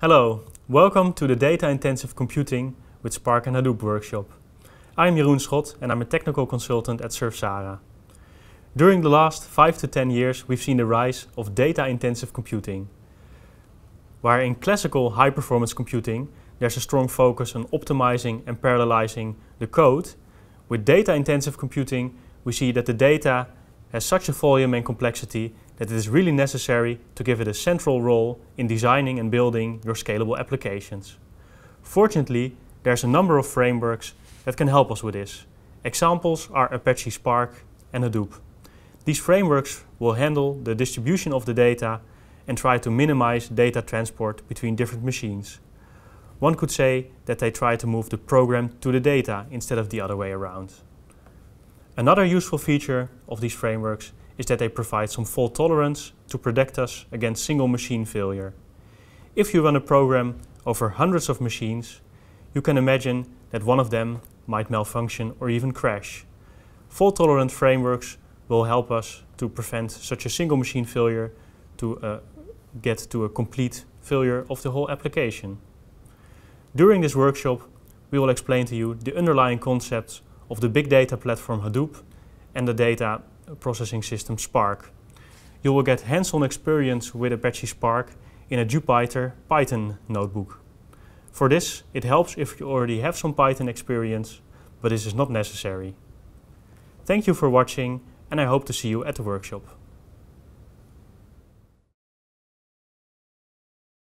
Hello, welcome to the Data Intensive Computing with Spark and Hadoop workshop. I'm Jeroen Schot and I'm a technical consultant at Surfsara. During the last 5 to 10 years we've seen the rise of data intensive computing. Where in classical high performance computing there's a strong focus on optimizing and parallelizing the code, with data intensive computing we see that the data has such a volume and complexity that it is really necessary to give it a central role in designing and building your scalable applications. Fortunately, there's a number of frameworks that can help us with this. Examples are Apache Spark and Hadoop. These frameworks will handle the distribution of the data and try to minimize data transport between different machines. One could say that they try to move the program to the data instead of the other way around. Another useful feature of these frameworks is that they provide some fault tolerance to protect us against single machine failure. If you run a program over hundreds of machines, you can imagine that one of them might malfunction or even crash. Fault-tolerant frameworks will help us to prevent such a single machine failure to uh, get to a complete failure of the whole application. During this workshop, we will explain to you the underlying concepts of the big data platform Hadoop and the data processing system Spark. You will get hands-on experience with Apache Spark in a Jupyter Python notebook. For this, it helps if you already have some Python experience, but this is not necessary. Thank you for watching and I hope to see you at the workshop.